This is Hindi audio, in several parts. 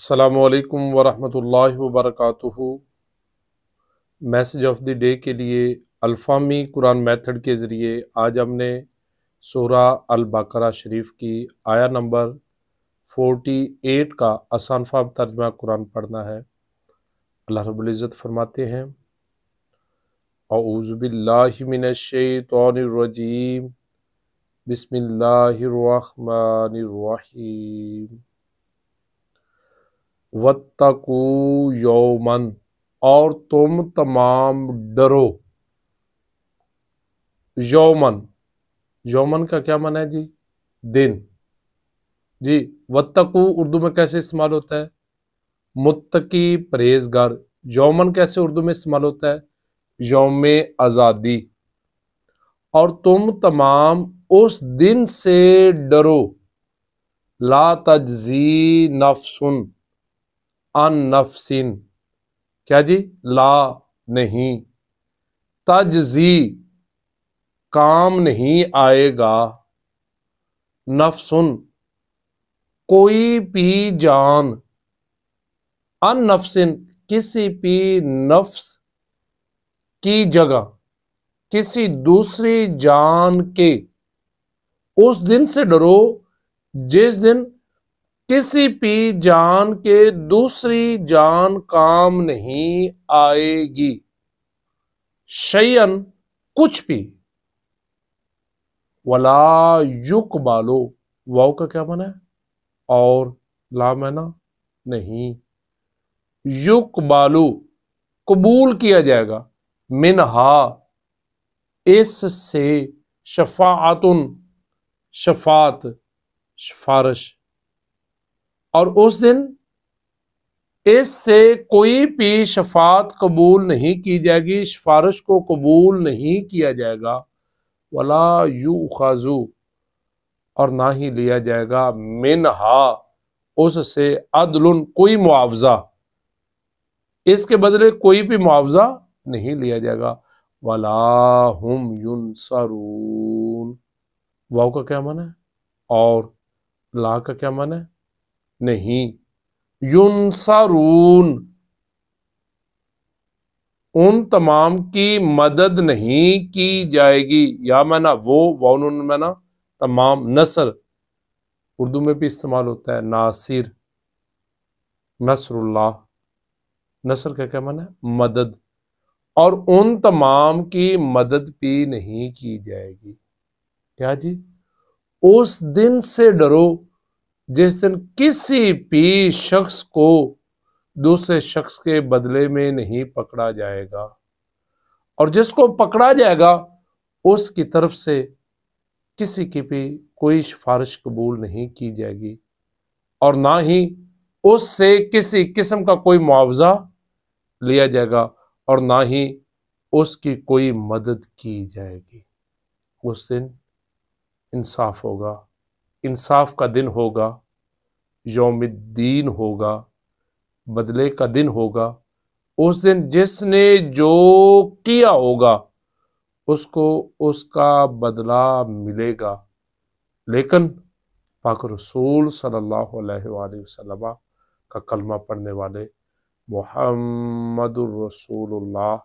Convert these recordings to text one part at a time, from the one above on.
अल्लाम वरहमल वबरक मैसेज ऑफ द डे के लिए अल्फ़ामी कुरान मेथड के ज़रिए आज हमने सूरा बकरा शरीफ की आया नंबर 48 का आसान फाम तर्जमा कुरान पढ़ना है अल्लाह रबुल्ज़त फरमाते हैं अऊज़बिल्लिमिनशतरजीम बसमिल्लर वत्तकुयोमन और तुम तमाम डरो यौमन यौमन का क्या मन है जी दिन जी वत्तकु उर्दू में कैसे इस्तेमाल होता है मुत्तकी परहेजगार यौमन कैसे उर्दू में इस्तेमाल होता है योम आज़ादी और तुम तमाम उस दिन से डरो ला तजी नफसुन अन नफसिन क्या जी ला नहीं तजी काम नहीं आएगा नफसुन कोई भी जान अन नफसिन किसी भी नफ्स की जगह किसी दूसरी जान के उस दिन से डरो जिस दिन किसी भी जान के दूसरी जान काम नहीं आएगी शयन कुछ भी वला युक बालो वाओ का क्या मना है और ला मैना नहीं युक बालू कबूल किया जाएगा मिनहा इससे शफातुन शफात सिफारश और उस दिन इससे कोई भी शफात कबूल नहीं की जाएगी सिफारिश को कबूल नहीं किया जाएगा वला यू खाजू और ना ही लिया जाएगा मिनहा उससे अदल कोई मुआवजा इसके बदले कोई भी मुआवजा नहीं लिया जाएगा वला हम यून सरून वाह का क्या मन है और ला का क्या मन है नहीं युनसरून उन तमाम की मदद नहीं की जाएगी या मैना वो वाउन मैना तमाम नसर उर्दू में भी इस्तेमाल होता है नासिर नसरुल्लाह नसर का क्या माना है मदद और उन तमाम की मदद भी नहीं की जाएगी क्या जी उस दिन से डरो जिस दिन किसी भी शख्स को दूसरे शख्स के बदले में नहीं पकड़ा जाएगा और जिसको पकड़ा जाएगा उसकी तरफ से किसी की भी कोई सिफारिश कबूल नहीं की जाएगी और ना ही उससे किसी किस्म का कोई मुआवजा लिया जाएगा और ना ही उसकी कोई मदद की जाएगी उस दिन इंसाफ होगा इंसाफ का दिन होगा योमद्दीन होगा बदले का दिन होगा उस दिन जिसने जो किया होगा उसको उसका बदला मिलेगा लेकिन पाक रसूल सल्लल्लाहु अलैहि वसल्लम का कलमा पढ़ने वाले मोहम्मद रसूलुल्लाह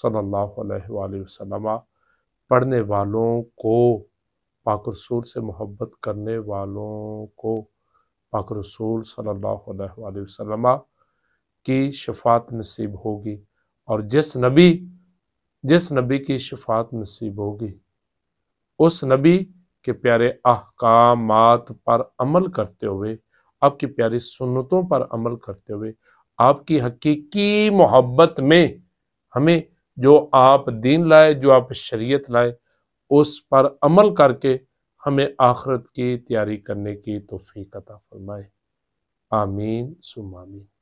सल्लल्लाहु अलैहि वसल्लम पढ़ने वालों को पाक रसूल से मोहब्बत करने वालों को पाक रसूल सल्लल्लाहु अलैहि वसल्लम की शफात नसीब होगी और जिस नबी जिस नबी की शफात नसीब होगी उस नबी के प्यारे अहकाम पर अमल करते हुए आपकी प्यारी सुन्नतों पर अमल करते हुए आपकी हकीकी मोहब्बत में हमें जो आप दीन लाए जो आप शरीयत लाए उस पर अमल करके हमें आखरत की तैयारी करने की तोफ़ी कता फरमाए आमीन सुमामीन